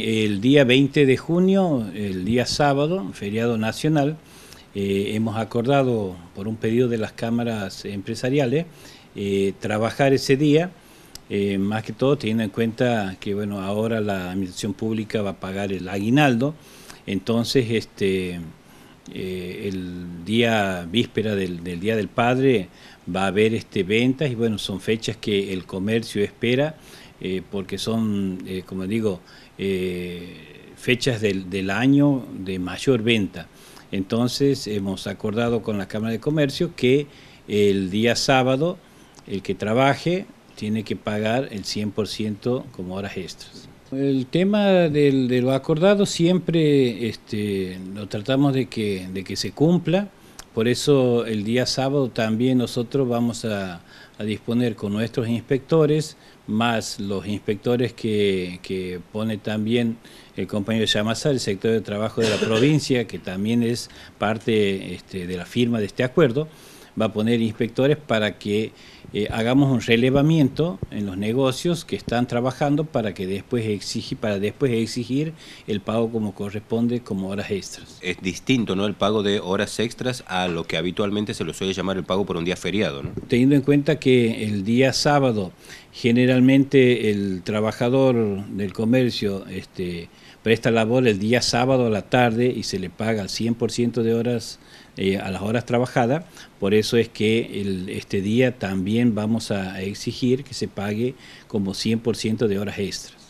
El día 20 de junio, el día sábado, feriado nacional, eh, hemos acordado, por un pedido de las cámaras empresariales, eh, trabajar ese día, eh, más que todo teniendo en cuenta que bueno, ahora la administración pública va a pagar el aguinaldo, entonces este, eh, el día víspera del, Día del Padre va a haber este, ventas y bueno, son fechas que el comercio espera eh, porque son, eh, como digo, fechas del, del, año de mayor venta. Entonces hemos acordado con la Cámara de Comercio que el día sábado el que trabaje tiene que pagar el 100% como horas extras. El tema de lo acordado siempre este, lo tratamos de que, de que se cumpla, por eso el día sábado también nosotros vamos a, disponer con nuestros inspectores, más los inspectores que, pone también el compañero Yamasar, el sector de trabajo de la provincia, que también es parte este, de la firma de este acuerdo, va a poner inspectores para que eh, hagamos un relevamiento en los negocios que están trabajando para que después exige, para después exigir el pago como corresponde como horas extras. Es distinto, ¿no? El pago de horas extras a lo que habitualmente se lo suele llamar el pago por un día feriado, ¿no? Teniendo en cuenta que el día sábado generalmente el trabajador del comercio este, presta labor el día sábado a la tarde y se le paga el 100% de horas eh, a las horas trabajadas, por eso es que este día también vamos a exigir que se pague como 100% de horas extras.